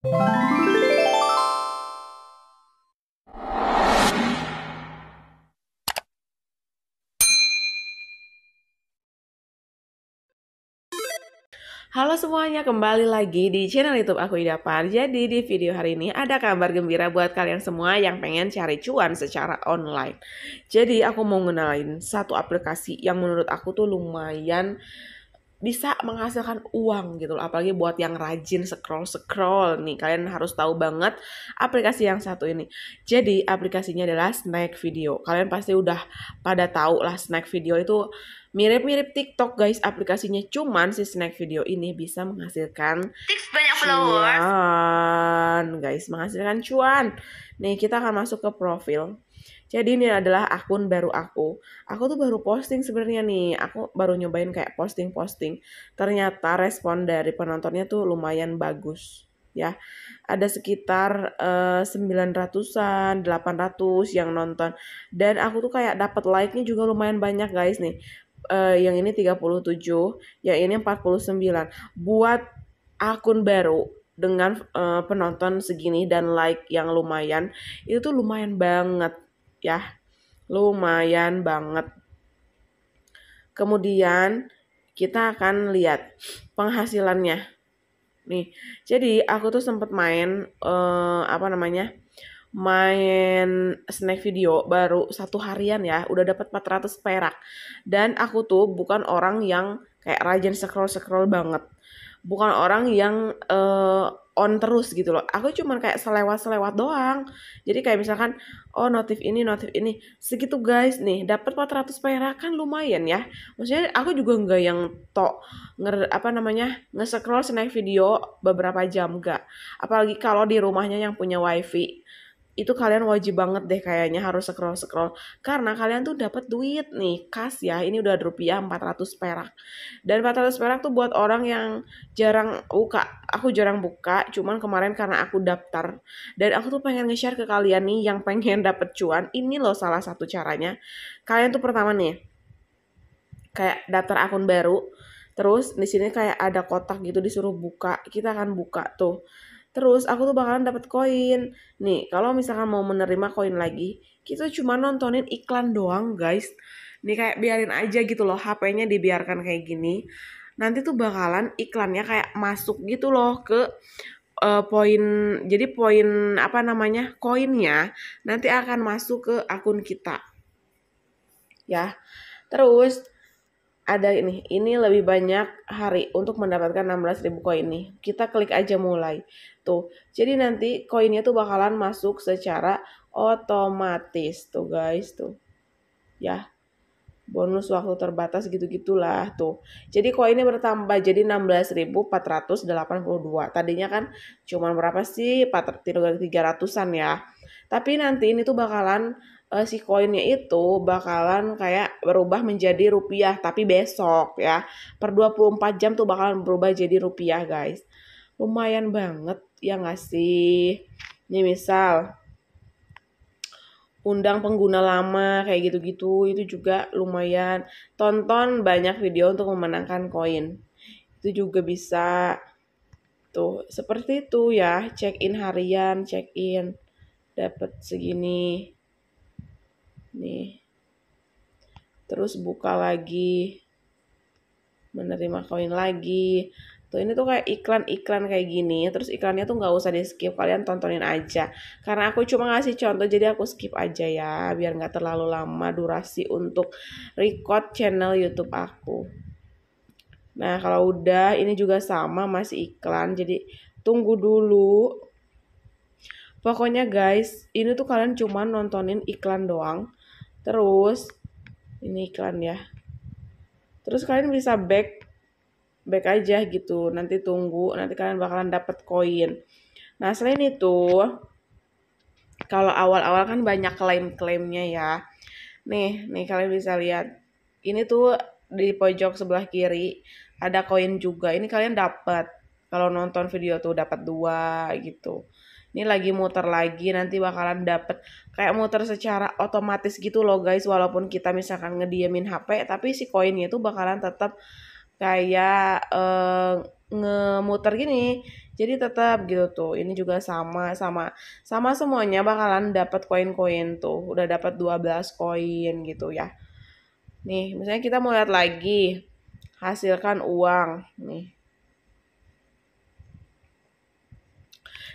Halo semuanya, kembali lagi di channel YouTube aku Ida Par. Jadi di video hari ini ada kabar gembira buat kalian semua yang pengen cari cuan secara online. Jadi aku mau ngenalin satu aplikasi yang menurut aku tuh lumayan bisa menghasilkan uang gitu loh. Apalagi buat yang rajin scroll-scroll nih. Kalian harus tahu banget aplikasi yang satu ini. Jadi aplikasinya adalah Snack Video. Kalian pasti udah pada tahu lah Snack Video itu mirip-mirip TikTok guys aplikasinya. Cuman si Snack Video ini bisa menghasilkan tips banyak followers. Cuan guys, menghasilkan cuan. Nih kita akan masuk ke profil. Jadi ini adalah akun baru aku. Aku tuh baru posting sebenarnya nih. Aku baru nyobain kayak posting-posting. Ternyata respon dari penontonnya tuh lumayan bagus ya. Ada sekitar uh, 900-an, 800 yang nonton. Dan aku tuh kayak dapat like-nya juga lumayan banyak guys nih. Uh, yang ini 37, yang ini 49. Buat akun baru dengan uh, penonton segini dan like yang lumayan, itu tuh lumayan banget ya. Lumayan banget. Kemudian kita akan lihat penghasilannya. Nih, jadi aku tuh sempat main eh, apa namanya? main snack video baru satu harian ya udah dapat 400 perak dan aku tuh bukan orang yang kayak rajin scroll scroll banget bukan orang yang uh, on terus gitu loh. Aku cuman kayak selewat-selewat doang. Jadi kayak misalkan oh notif ini, notif ini. Segitu guys nih, dapat 400 perak kan lumayan ya. Maksudnya aku juga nggak yang tok nger apa namanya? nge-scroll snack video beberapa jam enggak. Apalagi kalau di rumahnya yang punya wifi itu kalian wajib banget deh kayaknya harus scroll scroll karena kalian tuh dapat duit nih kas ya ini udah rupiah 400 perak dan 400 perak tuh buat orang yang jarang buka aku jarang buka cuman kemarin karena aku daftar dan aku tuh pengen nge-share ke kalian nih yang pengen dapet cuan ini loh salah satu caranya kalian tuh pertama nih kayak daftar akun baru terus di sini kayak ada kotak gitu disuruh buka kita akan buka tuh Terus aku tuh bakalan dapat koin. Nih, kalau misalkan mau menerima koin lagi, kita cuma nontonin iklan doang, guys. Nih kayak biarin aja gitu loh, HP-nya dibiarkan kayak gini. Nanti tuh bakalan iklannya kayak masuk gitu loh ke uh, poin jadi poin apa namanya? koinnya nanti akan masuk ke akun kita. Ya. Terus ada ini, ini lebih banyak hari untuk mendapatkan 16.000 koin nih. Kita klik aja mulai. Tuh. Jadi nanti koinnya tuh bakalan masuk secara otomatis tuh guys tuh. Ya. Bonus waktu terbatas gitu-gitulah tuh. Jadi koinnya bertambah jadi 16.482. Tadinya kan cuman berapa sih? 300-an ya. Tapi nanti ini tuh bakalan uh, si koinnya itu bakalan kayak berubah menjadi rupiah tapi besok ya per 24 jam tuh bakalan berubah jadi rupiah guys lumayan banget ya nggak sih ini misal undang pengguna lama kayak gitu-gitu itu juga lumayan tonton banyak video untuk memenangkan koin itu juga bisa tuh seperti itu ya check in harian check in dapat segini nih terus buka lagi menerima koin lagi tuh ini tuh kayak iklan-iklan kayak gini terus iklannya tuh nggak usah di skip kalian tontonin aja karena aku cuma ngasih contoh jadi aku skip aja ya biar nggak terlalu lama durasi untuk record channel YouTube aku nah kalau udah ini juga sama masih iklan jadi tunggu dulu pokoknya guys ini tuh kalian cuma nontonin iklan doang terus ini iklan ya terus kalian bisa back back aja gitu nanti tunggu nanti kalian bakalan dapat koin nah selain itu kalau awal-awal kan banyak klaim-klaimnya ya nih nih kalian bisa lihat ini tuh di pojok sebelah kiri ada koin juga ini kalian dapat kalau nonton video tuh dapat dua gitu ini lagi muter lagi nanti bakalan dapet kayak muter secara otomatis gitu loh guys walaupun kita misalkan ngediemin HP tapi si koinnya itu bakalan tetap kayak uh, ngemuter gini jadi tetap gitu tuh ini juga sama sama sama semuanya bakalan dapat koin-koin tuh udah dapat 12 koin gitu ya nih misalnya kita mau lihat lagi hasilkan uang nih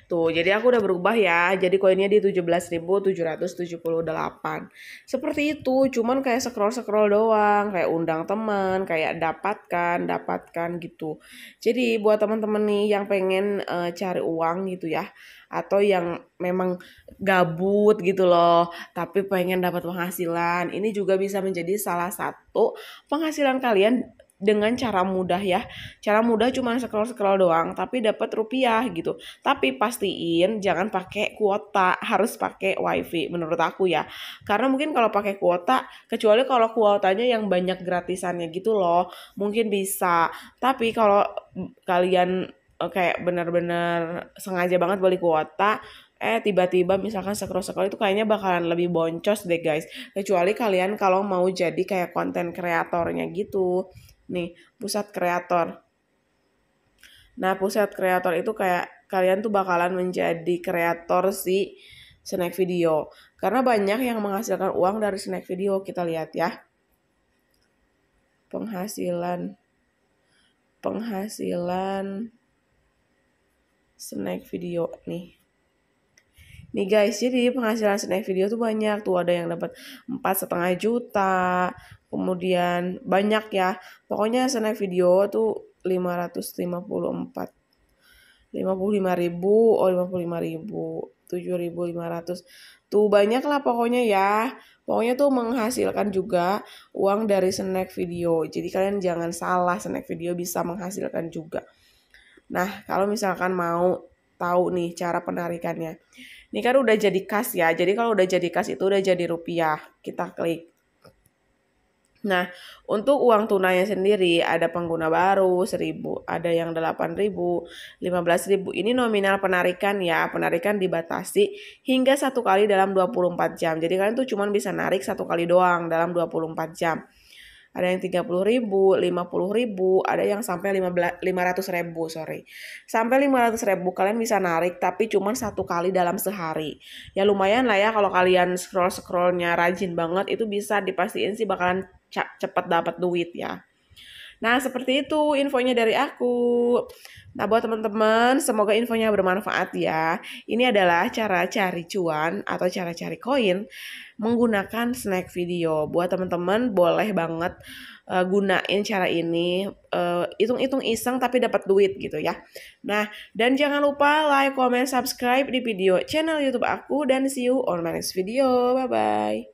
Tuh, gitu. jadi aku udah berubah ya. Jadi koinnya di 17.778. Seperti itu, cuman kayak scroll-scroll doang, kayak undang teman, kayak dapatkan, dapatkan gitu. Jadi buat teman-teman nih yang pengen uh, cari uang gitu ya, atau yang memang gabut gitu loh, tapi pengen dapat penghasilan, ini juga bisa menjadi salah satu penghasilan kalian dengan cara mudah ya. Cara mudah cuma scroll-scroll doang tapi dapat rupiah gitu. Tapi pastiin jangan pakai kuota, harus pakai wifi menurut aku ya. Karena mungkin kalau pakai kuota kecuali kalau kuotanya yang banyak gratisannya gitu loh, mungkin bisa. Tapi kalau kalian eh, kayak benar-benar sengaja banget beli kuota eh tiba-tiba misalkan scroll-scroll itu kayaknya bakalan lebih boncos deh guys kecuali kalian kalau mau jadi kayak konten kreatornya gitu nih pusat kreator. Nah pusat kreator itu kayak kalian tuh bakalan menjadi kreator si snack video karena banyak yang menghasilkan uang dari snack video kita lihat ya penghasilan penghasilan snack video nih nih guys jadi penghasilan snack video tuh banyak tuh ada yang dapat empat setengah juta kemudian banyak ya pokoknya snack video tuh 554 55 ribu oh 55 ribu 7.500 tuh banyak lah pokoknya ya pokoknya tuh menghasilkan juga uang dari snack video jadi kalian jangan salah snack video bisa menghasilkan juga nah kalau misalkan mau tahu nih cara penarikannya ini kan udah jadi kas ya. Jadi kalau udah jadi kas itu udah jadi rupiah. Kita klik. Nah, untuk uang tunainya sendiri ada pengguna baru 1000, ada yang 8000, 15000. Ini nominal penarikan ya. Penarikan dibatasi hingga satu kali dalam 24 jam. Jadi kalian tuh cuman bisa narik satu kali doang dalam 24 jam ada yang tiga puluh ribu, lima puluh ribu, ada yang sampai lima lima ratus ribu, sorry. Sampai lima ratus ribu kalian bisa narik tapi cuma satu kali dalam sehari. Ya lumayan lah ya kalau kalian scroll-scrollnya rajin banget itu bisa dipastiin sih bakalan cepet dapat duit ya. Nah, seperti itu infonya dari aku. Nah, buat teman-teman, semoga infonya bermanfaat ya. Ini adalah cara cari cuan atau cara cari koin menggunakan snack video. Buat teman-teman, boleh banget uh, gunain cara ini. Eh, hitung-hitung uh, iseng tapi dapat duit gitu ya. Nah, dan jangan lupa like, comment, subscribe di video channel YouTube aku. Dan see you on my next video. Bye-bye.